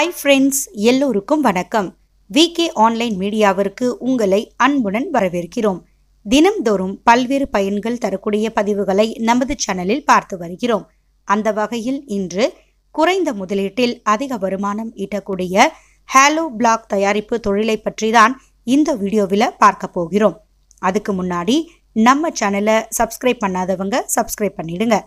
hi friends எல்லோருக்கும் வணக்கம் VK online மீடியாவிற்கு உங்களை அன்புடன் வரவேற்கிறோம் தினம்தோறும் பல்வேறு பயன்கள் தரக்கூடிய பதிவுகளை நமது சேனலில் பார்த்து வருகிறோம் அந்த வகையில் இன்று குறைந்த முதலீட்டில் அதிக வருமானம் ஈட்டக்கூடிய ஹேலோ பிளாக் தயாரிப்பு தொழிலை பற்றி தான் இந்த வீடியோவில் பார்க்க போகிறோம் அதுக்கு முன்னாடி நம்ம சேனலை சப்ஸ்கிரைப் பண்ணாதவங்க சப்ஸ்கிரைப் பண்ணிடுங்க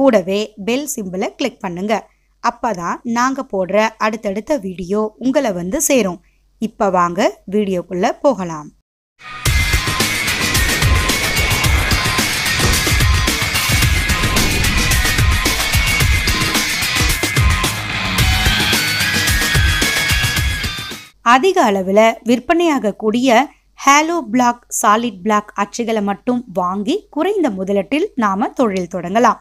கூடவே பெல் சிம்பிளை கிளிக் பண்ணுங்கள் அப்போ தான் நாங்கள் போடுற அடுத்தடுத்த வீடியோ உங்களை வந்து சேரும் இப்போ வாங்க வீடியோக்குள்ளே போகலாம் அதிக அளவில் விற்பனையாகக்கூடிய ஹேலோ பிளாக் சாலிட் பிளாக் அச்சுகளை மட்டும் வாங்கி குறைந்த முதலீட்டில் நாம் தொழில் தொடங்கலாம்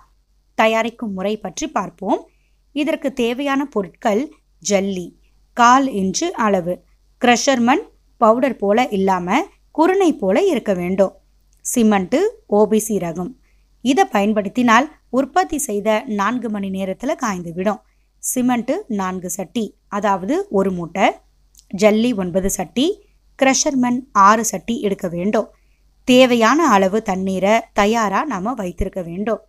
தயாரிக்கும் முறை பற்றி பார்ப்போம் இதற்கு தேவையான பொருட்கள் ஜல்லி கால் இன்ச்சு அளவு க்ரஷர் மண் பவுடர் போல இல்லாமல் குருணை போல இருக்க வேண்டும் சிமெண்ட்டு ஓபிசி ரகம் இதை பயன்படுத்தினால் உற்பத்தி செய்த நான்கு மணி நேரத்தில் காய்ந்துவிடும் சிமெண்ட்டு நான்கு சட்டி அதாவது ஒரு மூட்டை ஜல்லி ஒன்பது சட்டி க்ரஷர் மண் ஆறு சட்டி எடுக்க வேண்டும் தேவையான அளவு தண்ணீரை தயாராக நாம் வைத்திருக்க வேண்டும்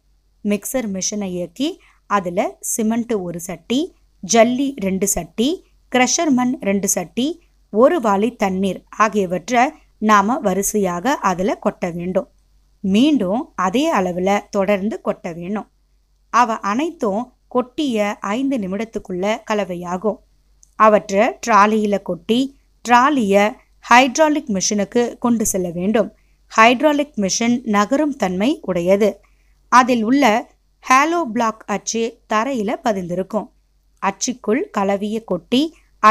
மிக்சர் மிஷினை இயக்கி அதில் சிமெண்ட்டு ஒரு சட்டி ஜல்லி ரெண்டு சட்டி க்ரெஷர் மண் ரெண்டு சட்டி ஒரு வாளி தண்ணீர் ஆகியவற்றை நாம் வரிசையாக அதில் கொட்ட வேண்டும் மீண்டும் அதே அளவில் தொடர்ந்து கொட்ட வேணும் அவ அனைத்தும் கொட்டிய ஐந்து நிமிடத்துக்குள்ளே கலவையாகும் அவற்றை ட்ராலியில் கொட்டி ட்ராலியை ஹைட்ராலிக் மிஷினுக்கு கொண்டு செல்ல வேண்டும் ஹைட்ராலிக் மிஷின் நகரும் தன்மை உடையது அதில் உள்ள ஹேலோ பிளாக் அச்சு தரையில் பதிந்திருக்கும் அச்சுக்குள் கலவியை கொட்டி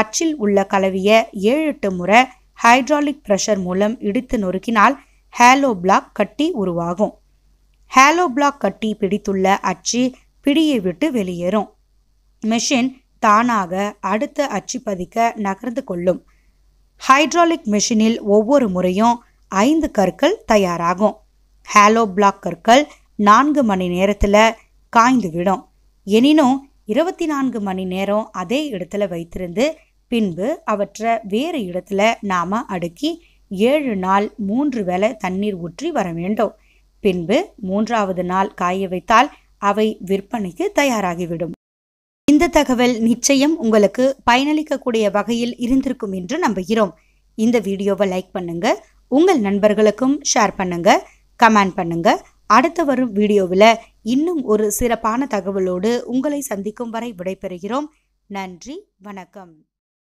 அச்சில் உள்ள கலவிய ஏழு எட்டு முறை ஹைட்ராலிக் ப்ரெஷர் மூலம் இடித்து நொறுக்கினால் ஹேலோ பிளாக் கட்டி உருவாகும் ஹேலோ பிளாக் கட்டி பிடித்துள்ள அச்சு பிடியை விட்டு வெளியேறும் மெஷின் தானாக அடுத்த அச்சு பதிக்க நகர்ந்து கொள்ளும் ஹைட்ராலிக் மெஷினில் ஒவ்வொரு முறையும் ஐந்து கற்கள் தயாராகும் ஹேலோ பிளாக் கற்கள் நான்கு மணி நேரத்தில் காய்ந்து விடும் எனினும் இருபத்தி நான்கு மணி நேரம் அதே இடத்துல வைத்திருந்து பின்பு அவற்றை வேறு இடத்துல நாம் அடுக்கி ஏழு நாள் மூன்று வேலை தண்ணீர் ஊற்றி வர வேண்டும் பின்பு மூன்றாவது நாள் காய வைத்தால் அவை விற்பனைக்கு தயாராகிவிடும் இந்த தகவல் நிச்சயம் உங்களுக்கு பயனளிக்கக்கூடிய வகையில் இருந்திருக்கும் என்று நம்புகிறோம் இந்த வீடியோவை லைக் பண்ணுங்க உங்கள் நண்பர்களுக்கும் ஷேர் பண்ணுங்க கமெண்ட் பண்ணுங்கள் அடுத்து வரும் வீடியோவில் இன்னும் ஒரு சிறப்பான தகவலோடு உங்களை சந்திக்கும் வரை விடைபெறுகிறோம் நன்றி வணக்கம்